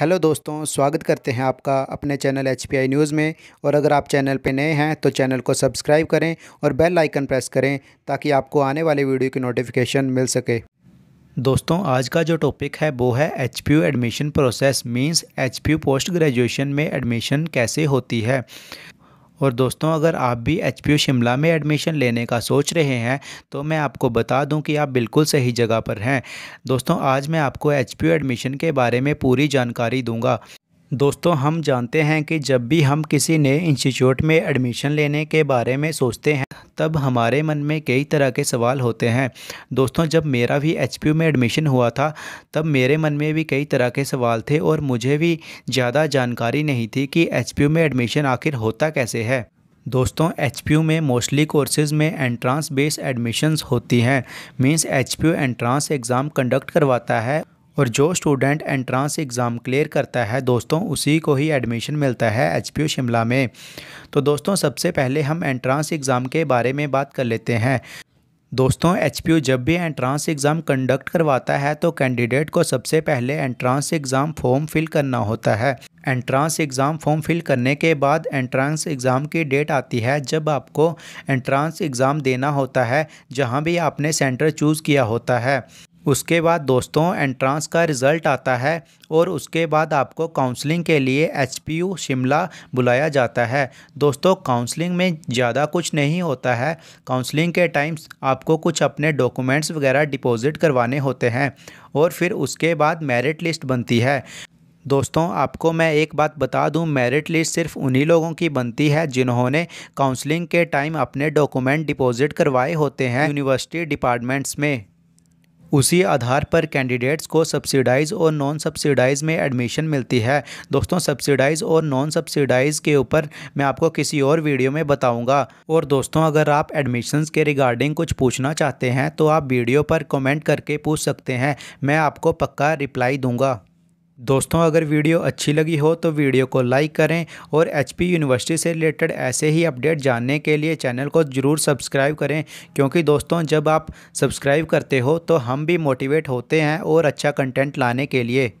hello दोस्तों स्वागत करते हैं आपका अपने चैनल एच न्यूज़ में और अगर आप चैनल पर नए हैं तो चैनल को सब्सक्राइब करें और बेल आइकन प्रेस करें ताकि आपको आने वाले वीडियो की नोटिफिकेशन मिल सके दोस्तों आज का जो टॉपिक है वो है H admission process means H post graduation में एडमिशन कैसे होती है और दोस्तों अगर आप भी एच शिमला में एडमिशन लेने का सोच रहे हैं तो मैं आपको बता दूं कि आप बिल्कुल सही जगह पर हैं दोस्तों आज मैं आपको एच एडमिशन के बारे में पूरी जानकारी दूंगा दोस्तों हम जानते हैं कि जब भी हम किसी नए इंस्टीट्यूट में एडमिशन लेने के बारे में सोचते हैं तब हमारे मन में कई तरह के सवाल होते हैं दोस्तों जब मेरा भी एच में एडमिशन हुआ था तब मेरे मन में भी कई तरह के सवाल थे और मुझे भी ज़्यादा जानकारी नहीं थी कि एच में एडमिशन आखिर होता कैसे है दोस्तों एच में मोस्टली कोर्सेज़ में एंट्रांस बेस्ड एडमिशन्स होती हैं means H entrance exam conduct करवाता है और जो स्टूडेंट एंट्रांस एग्ज़ाम क्लियर करता है दोस्तों उसी को ही एडमिशन मिलता है एच शिमला में तो दोस्तों सबसे पहले हम एंट्रांस एग्ज़ाम के बारे में बात कर लेते हैं दोस्तों एच जब भी एंट्रांस एग्ज़ाम कंडक्ट करवाता है तो कैंडिडेट को सबसे पहले एंट्रांस एग्ज़ाम फॉर्म फिल करना होता है एंट्रांस एग्ज़ाम फॉर्म फिल करने के बाद एंट्रांस एग्ज़ाम की डेट आती है जब आपको एंट्रांस एग्ज़ाम देना होता है जहां भी आपने सेंटर चूज़ किया होता है उसके बाद दोस्तों एंट्रांस का रिज़ल्ट आता है और उसके बाद आपको काउंसलिंग के लिए एच शिमला बुलाया जाता है दोस्तों काउंसलिंग में ज़्यादा कुछ नहीं होता है काउंसलिंग के टाइम्स आपको कुछ अपने डॉक्यूमेंट्स वगैरह डिपॉजिट करवाने होते हैं और फिर उसके बाद मेरिट लिस्ट बनती है दोस्तों आपको मैं एक बात बता दूं मेरिट लिस्ट सिर्फ उन्हीं लोगों की बनती है जिन्होंने काउंसलिंग के टाइम अपने डॉक्यूमेंट डिपॉजिट करवाए होते हैं यूनिवर्सिटी डिपार्टमेंट्स में उसी आधार पर कैंडिडेट्स को सब्सिडाइज और नॉन सब्सिडाइज में एडमिशन मिलती है दोस्तों सब्सिडाइज और नॉन सब्सिडाइज के ऊपर मैं आपको किसी और वीडियो में बताऊंगा और दोस्तों अगर आप एडमिशन्स के रिगार्डिंग कुछ पूछना चाहते हैं तो आप वीडियो पर कमेंट करके पूछ सकते हैं मैं आपको पक्का रिप्लाई दूंगा दोस्तों अगर वीडियो अच्छी लगी हो तो वीडियो को लाइक करें और एच यूनिवर्सिटी से रिलेटेड ऐसे ही अपडेट जानने के लिए चैनल को ज़रूर सब्सक्राइब करें क्योंकि दोस्तों जब आप सब्सक्राइब करते हो तो हम भी मोटिवेट होते हैं और अच्छा कंटेंट लाने के लिए